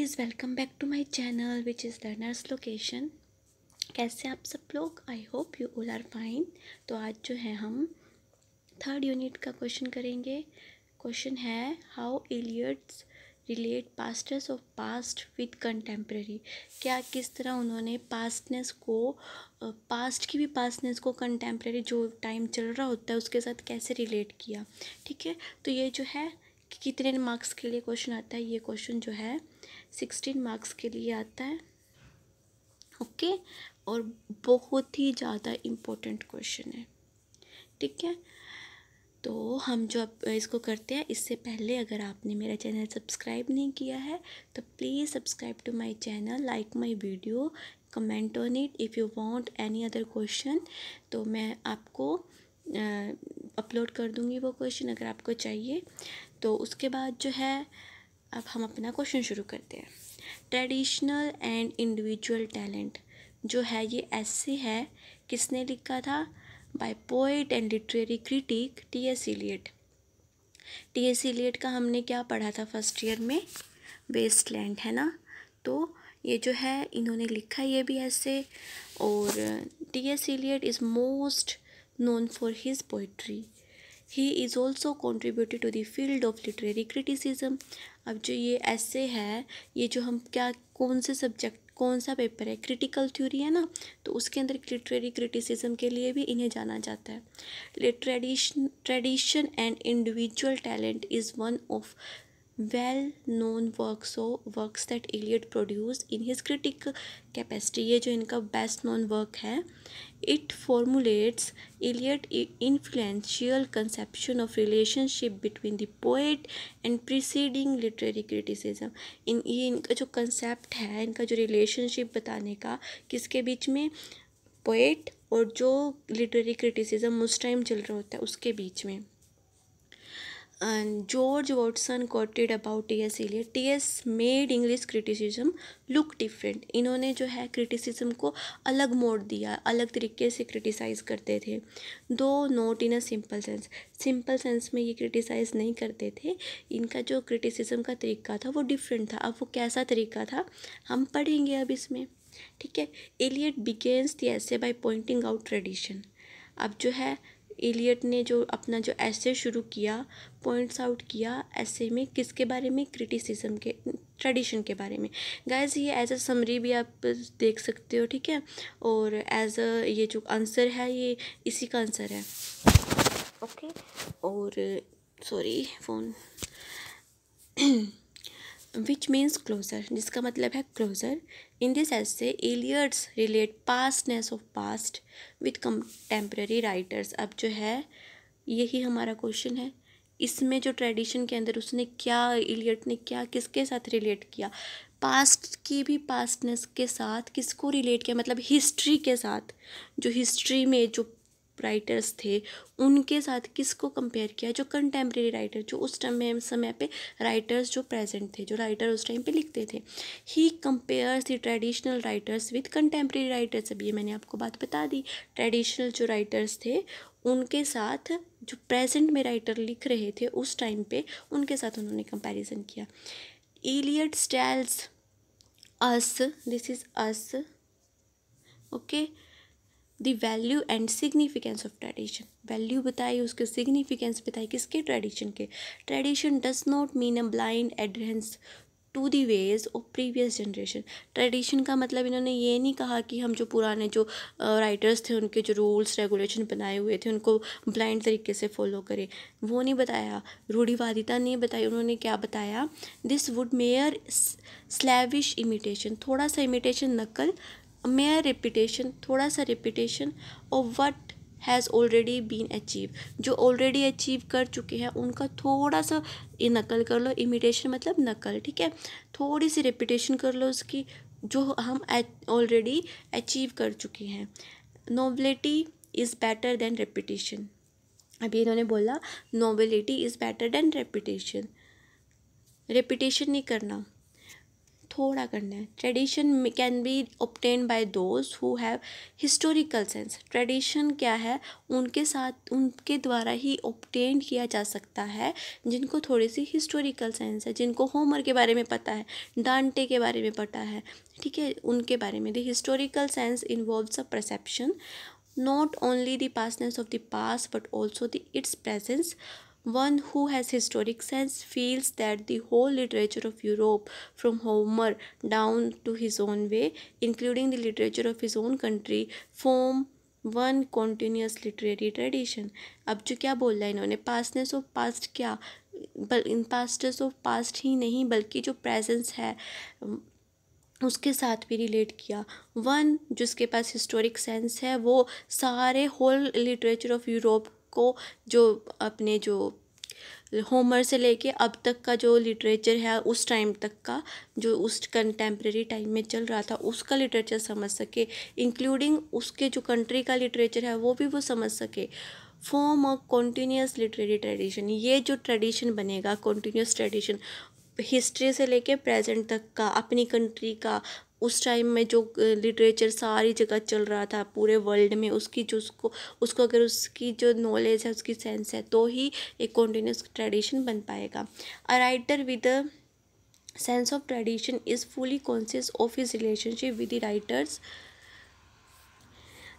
Guys welcome back to my channel which is learners location कैसे आप सब लोग I hope you all are fine तो आज जो है हम थर्ड यूनिट का क्वेश्चन करेंगे क्वेश्चन है how Eliot's relate pastors of past with contemporary क्या किस तरह उन्होंने पास्टनेस को पास्ट की भी पास्टनेस को कंटेम्प्रेरी जो टाइम चल रहा होता है उसके साथ कैसे रिलेट किया ठीक है तो ये जो है कि कितने मार्क्स के लिए क्वेश्चन आता है ये क्वेश्चन जो है सिक्सटीन मार्क्स के लिए आता है ओके okay? और बहुत ही ज़्यादा इम्पोर्टेंट क्वेश्चन है ठीक है तो हम जो इसको करते हैं इससे पहले अगर आपने मेरा चैनल सब्सक्राइब नहीं किया है तो please subscribe to my channel like my video comment on it if you want any other question तो मैं आपको अपलोड कर दूंगी वो क्वेश्चन अगर आपको चाहिए तो उसके बाद जो है अब हम अपना क्वेश्चन शुरू करते हैं ट्रेडिशनल एंड इंडिविजुअल टैलेंट जो है ये ऐसे है किसने लिखा था by poet and literary critic T S Eliot T S Eliot का हमने क्या पढ़ा था फर्स्ट ईयर में वेस्ट लैंड है ना तो ये जो है इन्होंने लिखा ये भी ऐसे और T S Eliot is most known for his poetry he is also contributed to the field of literary criticism अब जो ये ऐसे है ये जो हम क्या कौन से सब्जेक्ट कौन सा पेपर है क्रिटिकल थ्योरी है ना तो उसके अंदर लिटरेरी क्रिटिसिज्म के लिए भी इन्हें जाना जाता है tradition tradition and individual talent is one of well known works हो work that Eliot produce in his critic capacity ये जो इनका बेस्ट नोन वर्क है it formulates Eliot influential conception of relationship between the poet and preceding literary criticism in ये इनका जो concept है इनका जो रिलेशनशिप बताने का किसके बीच में पोएट और जो लिटरेरी क्रिटिसिज्म उस टाइम चल रहा होता है उसके बीच में and George Watson quoted about T.S. Eliot. T.S. made English criticism look different. इन्होंने जो है criticism को अलग mode दिया अलग तरीके से criticize करते थे दो not in a simple sense. Simple sense में ये criticize नहीं करते थे इनका जो criticism का तरीका था वो different था अब वो कैसा तरीका था हम पढ़ेंगे अब इसमें ठीक है एलियट बिगेन्स दी ऐसे बाई पॉइंटिंग आउट ट्रेडिशन अब जो है एलियट ने जो अपना जो ऐसे शुरू किया पॉइंट्स आउट किया ऐसे में किसके बारे में क्रिटिसिज्म के ट्रेडिशन के बारे में गाइज ये एज अ समरी भी आप देख सकते हो ठीक है और एज अ ये जो आंसर है ये इसी का आंसर है ओके okay? और sorry phone which means closure जिसका मतलब है closure in this essay Eliot's relate pastness of past with contemporary writers अब जो है यही हमारा क्वेश्चन है इसमें जो ट्रेडिशन के अंदर उसने क्या एलियट ने क्या किसके साथ रिलेट किया पास्ट की भी पास्टनेस के साथ किसको रिलेट किया मतलब हिस्ट्री के साथ जो हिस्ट्री में जो राइटर्स थे उनके साथ किसको कंपेयर किया जो कंटेम्प्रेरी राइटर जो उस टाइम में समय पे राइटर्स जो प्रेजेंट थे जो राइटर उस टाइम पे लिखते थे he compares the traditional writers with contemporary writers अभी ये मैंने आपको बात बता दी ट्रेडिशनल जो राइटर्स थे उनके साथ जो प्रेजेंट में राइटर लिख रहे थे उस टाइम पे उनके साथ उन्होंने कंपेरिजन किया Eliot tells us this is us okay the value and significance of tradition value बताई उसके सिग्निफिकेंस बताई किसके ट्रेडिशन के tradition does not mean a blind adherence to the ways of previous generation tradition का मतलब इन्होंने ये नहीं कहा कि हम जो पुराने जो राइटर्स थे उनके जो रूल्स रेगुलेशन बनाए हुए थे उनको ब्लाइंड तरीके से फॉलो करें वो नहीं बताया रूढ़ीवादिता नहीं बताई उन्होंने क्या बताया this would mere slavish imitation थोड़ा सा इमिटेशन नकल मेयर रिपीटेशन थोड़ा सा रिपीटेशन और what has already been achieve जो ऑलरेडी अचीव कर चुके हैं उनका थोड़ा सा ये नकल कर लो इमिटेशन मतलब नकल ठीक है थोड़ी सी रिपीटेशन कर लो उसकी जो हम ऑलरेडी अचीव कर चुके हैं nobility is better than repetition अभी इन्होंने बोला nobility is better than repetition repetition नहीं करना थोड़ा करना है tradition can be obtain by those who have historical sense tradition क्या है उनके साथ उनके द्वारा ही ऑप्टेन किया जा सकता है जिनको थोड़ी सी हिस्टोरिकल सेंस है जिनको होमर के बारे में पता है डांटे के बारे में पता है ठीक है उनके बारे में the historical sense involves a perception not only the pastness of the past but also the its presence One who has historic sense feels that the whole literature of Europe, from Homer down to his own way, including the literature of his own country, form one continuous literary tradition अब जो क्या बोल रहा है इन्होंने पास्टनेस of past क्या बल इन पास्टनेस of past ही नहीं बल्कि जो प्रेजेंस है उसके साथ भी रिलेट किया वन जिसके पास हिस्टोरिक सेंस है वो सारे होल लिटरेचर ऑफ यूरोप को जो अपने जो होमर से लेके अब तक का जो लिटरेचर है उस टाइम तक का जो उस कंटेम्प्रेरी टाइम में चल रहा था उसका लिटरेचर समझ सके इंक्लूडिंग उसके जो कंट्री का लिटरेचर है वो भी वो समझ सके form of continuous literary tradition ये जो ट्रेडिशन बनेगा कॉन्टीन्यूस ट्रेडिशन हिस्ट्री से लेके प्रेजेंट तक का अपनी कंट्री का उस टाइम में जो लिटरेचर सारी जगह चल रहा था पूरे वर्ल्ड में उसकी जो उसको उसको अगर उसकी जो नॉलेज है उसकी सेंस है तो ही एक कॉन्टीन्यूस ट्रेडिशन बन पाएगा a writer with sense of tradition is fully conscious of his relationship with the writers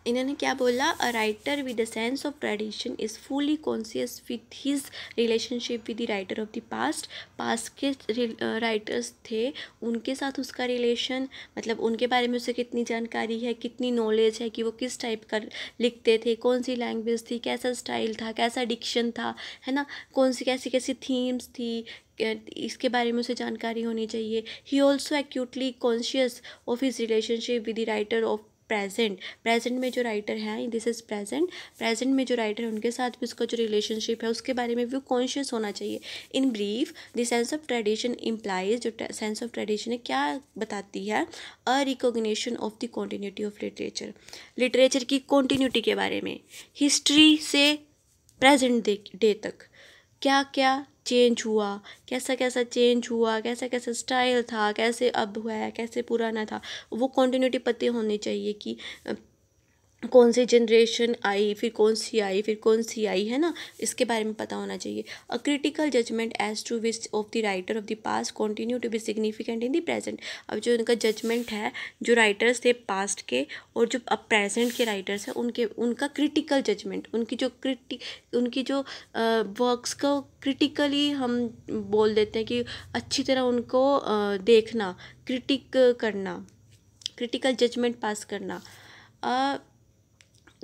इन्होंने क्या बोला a writer with the sense of tradition is fully conscious with his relationship with the writer of the past past के writers थे उनके साथ उसका relation मतलब उनके बारे में उसे कितनी जानकारी है कितनी नॉलेज है कि वो किस टाइप का लिखते थे कौन सी लैंग्वेज थी कैसा स्टाइल था कैसा डिक्शन था है ना कौन सी कैसी कैसी थीम्स थी इसके बारे में उसे जानकारी होनी चाहिए he also acutely conscious of his relationship with the writer of present present में जो राइटर हैं दिस इज़ प्रेजेंट प्रेजेंट में जो राइटर है उनके साथ भी उसका जो रिलेशनशिप है उसके बारे में भी कॉन्शियस होना चाहिए in brief the sense of tradition implies जो सेंस ऑफ ट्रेडिशन है क्या बताती है a recognition of the continuity of literature literature की कॉन्टीन्यूटी के बारे में हिस्ट्री से प्रेजेंट डे तक क्या क्या चेंज हुआ कैसा कैसा चेंज हुआ कैसा कैसा स्टाइल था कैसे अब हुआ है कैसे पुराना था वो कॉन्टीन्यूटी पते होनी चाहिए कि कौन सी जनरेशन आई फिर कौन सी आई फिर कौन सी आई है ना इसके बारे में पता होना चाहिए a critical judgement as to which of the writer of the past continue to be significant in the present अब जो उनका जजमेंट है जो राइटर्स थे पास्ट के और जो अब प्रेजेंट के राइटर्स हैं उनके उनका क्रिटिकल जजमेंट उनकी जो क्रिटि उनकी जो वर्कस को क्रिटिकली हम बोल देते हैं कि अच्छी तरह उनको देखना क्रिटिक करना क्रिटिकल जजमेंट पास करना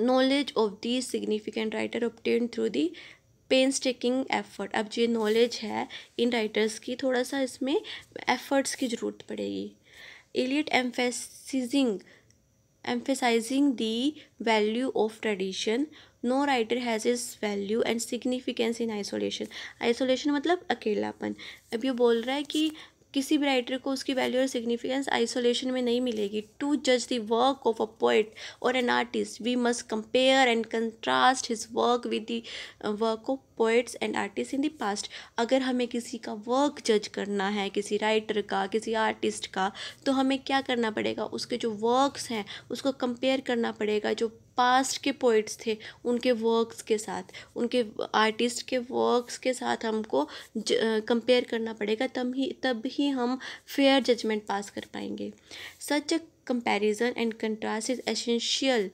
of the significant writer obtain through the the painstaking effort अब ये नॉलेज है इन राइटर्स की थोड़ा सा इसमें एफर्ट्स की ज़रूरत पड़ेगी Eliot emphasising emphasising the value of tradition no writer has is value and significance in isolation isolation मतलब अकेलापन अब ये बोल रहा है कि किसी भी राइटर को उसकी वैल्यू और सिग्निफिकेंस आइसोलेशन में नहीं मिलेगी टू जज the work of a poet और an artist we must compare and contrast his work with the work of poets and artists in the past अगर हमें किसी का वर्क जज करना है किसी राइटर का किसी आर्टिस्ट का तो हमें क्या करना पड़ेगा उसके जो वर्क्स हैं उसको कंपेयर करना पड़ेगा जो पास्ट के पोइट्स थे उनके वर्क्स के साथ उनके आर्टिस्ट के वर्क्स के साथ हमको कंपेयर करना पड़ेगा तब ही तब ही हम फेयर जजमेंट पास कर पाएंगे such a comparison and contrast is essential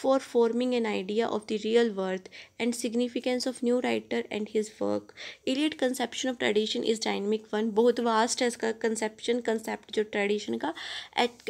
for forming an idea of the real worth and significance of new writer and his work Eliot conception of tradition is dynamic one bahut vast hai iska conception concept jo tradition ka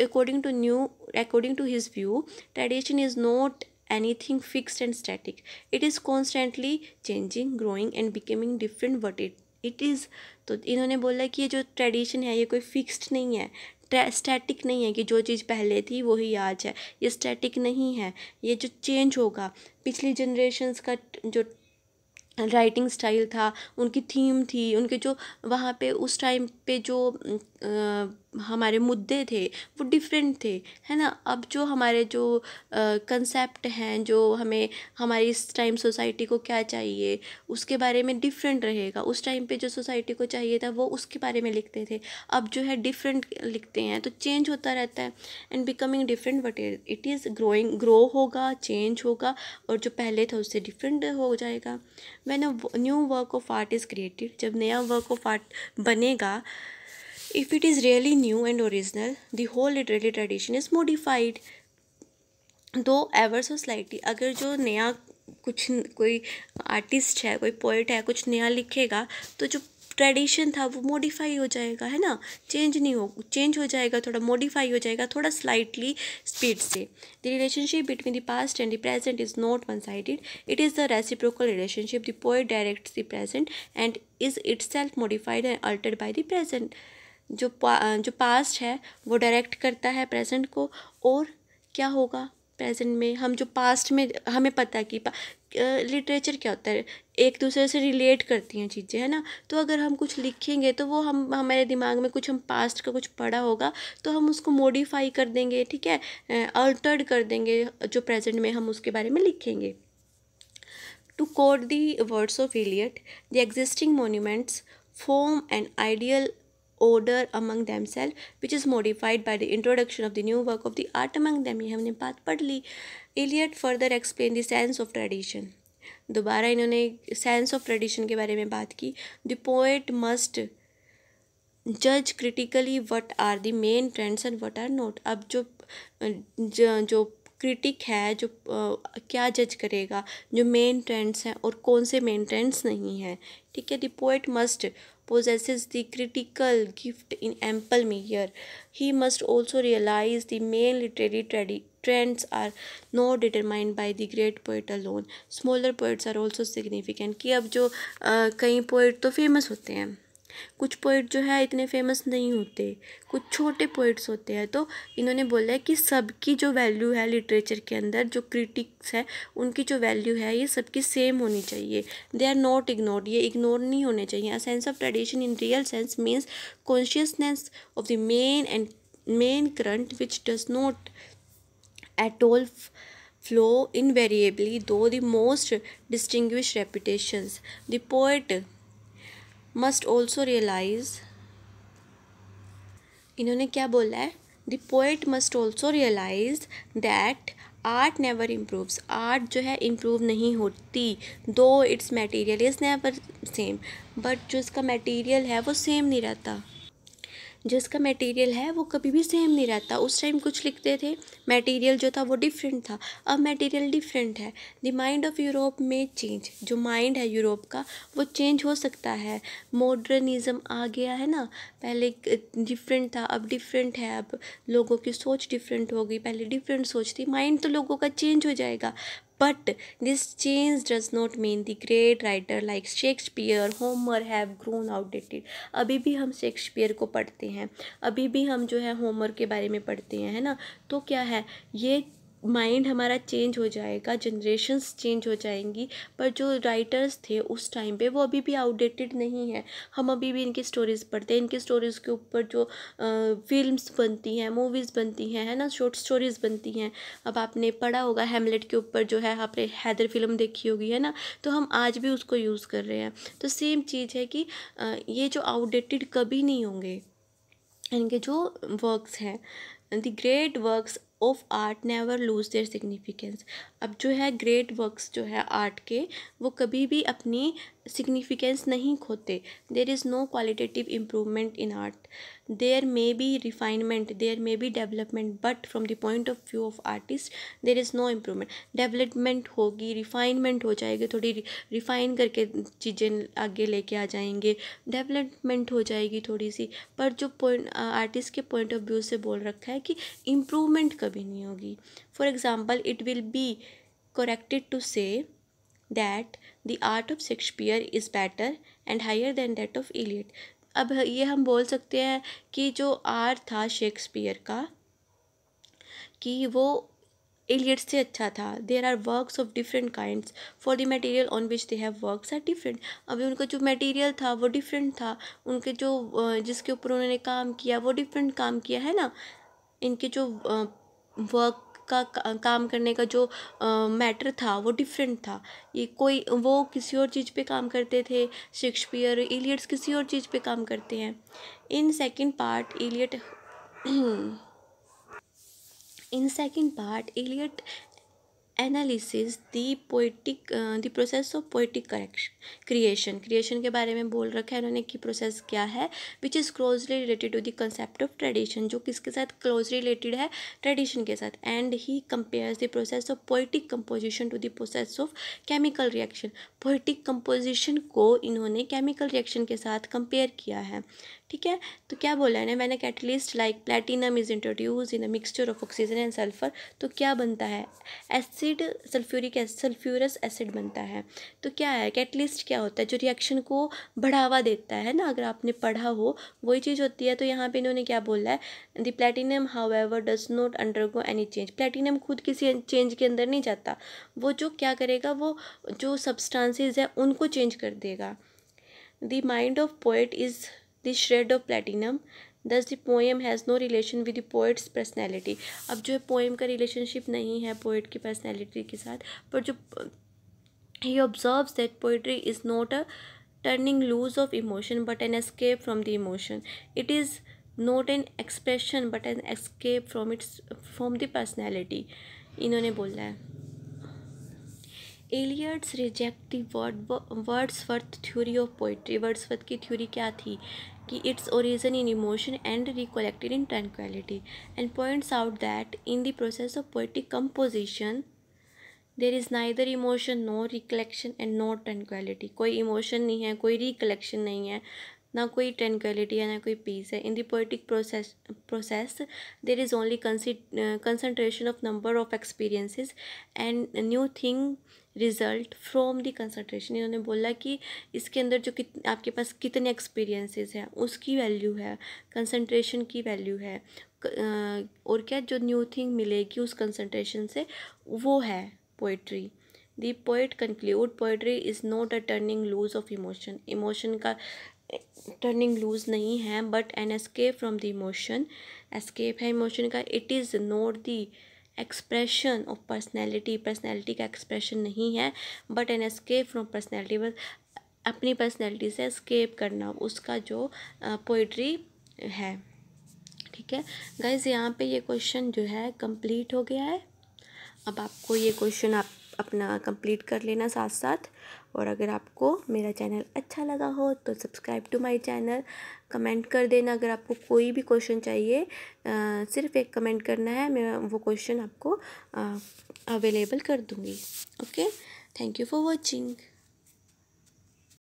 according to new according to his view tradition is not anything fixed and static it is constantly changing growing and becoming different what it it is तो इन्होंने बोला कि ये जो tradition है ये कोई fixed नहीं है स्टैटिक नहीं है कि जो चीज़ पहले थी वही आज है ये स्टैटिक नहीं है ये जो चेंज होगा पिछली जनरेशन्स का जो राइटिंग स्टाइल था उनकी थीम थी उनके जो वहाँ पे उस टाइम पे जो आ, हमारे मुद्दे थे वो डिफ़रेंट थे है ना अब जो हमारे जो कंसेप्ट हैं जो हमें हमारी इस टाइम सोसाइटी को क्या चाहिए उसके बारे में डिफ़रेंट रहेगा उस टाइम पे जो सोसाइटी को चाहिए था वो उसके बारे में लिखते थे अब जो है डिफ़रेंट लिखते हैं तो चेंज होता रहता है and becoming different but it is growing grow होगा चेंज होगा और जो पहले था उससे डिफरेंट हो जाएगा when a new work of art is created जब नया वर्क ऑफ आर्ट बनेगा If it is really new and original, the whole literary tradition is modified. दो ever so slightly, अगर जो नया कुछ कोई आर्टिस्ट है कोई पोइट है कुछ नया लिखेगा तो जो ट्रेडिशन था वो मॉडिफाई हो जाएगा है ना चेंज नहीं हो चेंज हो जाएगा थोड़ा मॉडिफाई हो जाएगा थोड़ा स्लाइटली स्पीड से the relationship between the past and the present is not one sided it is the reciprocal relationship the poet directs the present and is its self modified and altered by the present जो पा जो past है वो direct करता है present को और क्या होगा प्रेज़ेंट में हम जो पास्ट में हमें पता है कि लिटरेचर क्या होता है एक दूसरे से रिलेट करती हैं चीज़ें है ना तो अगर हम कुछ लिखेंगे तो वो हम हमारे दिमाग में कुछ हम पास्ट का कुछ पढ़ा होगा तो हम उसको मॉडिफाई कर देंगे ठीक है अल्टर्ड कर देंगे जो प्रेजेंट में हम उसके बारे में लिखेंगे to quote the words of Eliot the existing monuments form and ideal order among themselves which is modified by the introduction of the new work of the art among them ये हमने बात पढ़ ली Eliot further explain the sense of tradition दोबारा इन्होंने sense of tradition के बारे में बात की द पोएट मस्ट जज critically what are the main trends and what are not अब जो जो क्रिटिक है जो आ, क्या जज करेगा जो मेन ट्रेंड्स हैं और कौन से मेन ट्रेंड्स नहीं हैं ठीक है the poet must possesses the critical gift in ample measure. He must also realize the main literary trends are not determined by the great poet alone. Smaller poets are also significant. कि अब जो कई poet तो famous होते हैं कुछ poet जो है इतने फेमस नहीं होते कुछ छोटे पोइट्स होते हैं तो इन्होंने बोला है कि सबकी जो वैल्यू है लिटरेचर के अंदर जो क्रिटिक्स है उनकी जो वैल्यू है ये सबकी सेम होनी चाहिए दे आर नॉट इग्नोर्ड ये इग्नोर नहीं होने चाहिए a sense of tradition in real sense means consciousness of the main and main current which does not at all invariably through the most distinguish reputations. The poet must also realise इन्होंने क्या बोला है the poet must also realise that art never improves art जो है improve नहीं होती though its material is never same but जो इसका मटीरियल है वो सेम नहीं रहता जिसका मटेरियल है वो कभी भी सेम नहीं रहता उस टाइम कुछ लिखते थे मटेरियल जो था वो डिफरेंट था अब मटेरियल डिफरेंट है द माइंड ऑफ यूरोप में चेंज जो माइंड है यूरोप का वो चेंज हो सकता है मॉडर्निज़म आ गया है ना पहले डिफरेंट था अब डिफरेंट है अब लोगों की सोच डिफरेंट हो गई पहले डिफरेंट सोच थी माइंड तो लोगों का चेंज हो जाएगा But this change does not mean the great writer like Shakespeare, Homer have grown outdated. अभी भी हम शेक्सपियर को पढ़ते हैं अभी भी हम जो है होमर के बारे में पढ़ते हैं है ना तो क्या है ये माइंड हमारा चेंज हो जाएगा जनरेशन्स चेंज हो जाएंगी पर जो राइटर्स थे उस टाइम पे वो अभी भी आउटडेटेड नहीं है हम अभी भी इनकी स्टोरीज़ पढ़ते हैं इनकी स्टोरीज़ के ऊपर जो फिल्म्स बनती हैं मूवीज़ बनती हैं है ना शॉर्ट स्टोरीज़ बनती हैं अब आपने पढ़ा होगा हेमलेट के ऊपर जो है आपने हैदर फिल्म देखी होगी है ना तो हम आज भी उसको यूज़ कर रहे हैं तो सेम चीज़ है कि ये जो आउटडेटेड कभी नहीं होंगे इनके जो वर्क्स हैं the great works of art never lose their significance अब जो है ग्रेट वर्क्स जो है आर्ट के वो कभी भी अपनी सिग्निफिकेंस नहीं खोते there is no qualitative improvement in art there may be refinement there may be development but from the point of view of artist there is no improvement development होगी रिफाइनमेंट हो जाएगी थोड़ी रिफाइन करके चीज़ें आगे लेके आ जाएंगे डेवलपमेंट हो जाएगी थोड़ी सी पर जो पॉइंट आर्टिस्ट के पॉइंट ऑफ व्यू से बोल रखा है कि इम्प्रूवमेंट कभी नहीं होगी for example it will be corrected to say that the art of Shakespeare is better and higher than that of Eliot. अब ये हम बोल सकते हैं कि जो आर्ट था शेक्सपियर का कि वो एलियट से अच्छा था there are works of different kind for the material on which they have works are different अभी उनका जो मटीरियल था वो डिफरेंट था उनके जो जिसके ऊपर उन्होंने काम किया वो डिफरेंट काम किया है ना इनके जो वर्क का काम करने का जो मैटर था वो डिफरेंट था ये कोई वो किसी और चीज़ पे काम करते थे शेक्सपियर एलियट्स किसी और चीज़ पे काम करते हैं in second part Eliot in second part Eliot analysis the poetic the process of poetic correction creation creation के बारे में बोल रखा है इन्होंने कि प्रोसेस क्या है which is closely related to the concept of tradition जो किसके साथ क्लोजली रिलेटेड है ट्रेडिशन के साथ and he compares the process of poetic composition to the process of chemical reaction poetic composition को इन्होंने केमिकल रिएक्शन के साथ कंपेयर किया है ठीक है तो क्या बोला है ना मैंने catalyst like platinum is introduce in a mixture of oxygen and sulphur तो क्या बनता है एसिड सल्फ्यूरिक सल्फ्यूरस एसिड बनता है तो क्या है कैटलिस्ट क्या होता है जो रिएक्शन को बढ़ावा देता है ना अगर आपने पढ़ा हो वही चीज़ होती है तो यहाँ पर इन्होंने क्या बोला है the platinum however does not undergo any change platinum खुद किसी चेंज के अंदर नहीं जाता वो जो क्या करेगा वो जो सब्सटांसिस है उनको चेंज कर देगा the mind of poet is the shred of platinum thus the poem has no relation with the poet's personality अब जो है पोएम का रिलेशनशिप नहीं है पोइट की पर्सनैलिटी के साथ पर जो he observe that poetry is not a turning loose of emotion but an escape from the emotion it is not an expression but an escape from its from the personality इन्होंने बोला है Eliot's rejected Wordsworth theory of poetry Wordsworth की theory क्या थी कि its origin in emotion and recollected in tranquillity and points out that in the process of poetic composition there is neither emotion no recollection and no tranquillity कोई emotion नहीं है कोई recollection नहीं है ना कोई tranquility है ना कोई पीस है in the poetic process there is only uh, concentration of number of experiences and new result from the concentration इन्होंने बोला कि इसके अंदर जो कित आपके पास कितने एक्सपीरियंसेस हैं उसकी वैल्यू है कंसनट्रेशन की वैल्यू है uh, और क्या जो न्यू थिंग मिलेगी उस कंसनट्रेशन से वो है poetry the poet conclude poetry is not a turning loose of emotion emotion का टर्निंग लूज नहीं है but an escape from the emotion escape है इमोशन का it is not the expression of personality personality का expression नहीं है but an escape from personality बस अपनी पर्सनैलिटी से एस्केप करना उसका जो पोइट्री है ठीक है गाइज यहाँ पे ये क्वेश्चन जो है कंप्लीट हो गया है अब आपको ये क्वेश्चन आप अपना कंप्लीट कर लेना साथ साथ और अगर आपको मेरा चैनल अच्छा लगा हो तो subscribe to my channel comment कर देना अगर आपको कोई भी क्वेश्चन चाहिए आ, सिर्फ एक कमेंट करना है मैं वो क्वेश्चन आपको अवेलेबल कर दूँगी okay thank you for watching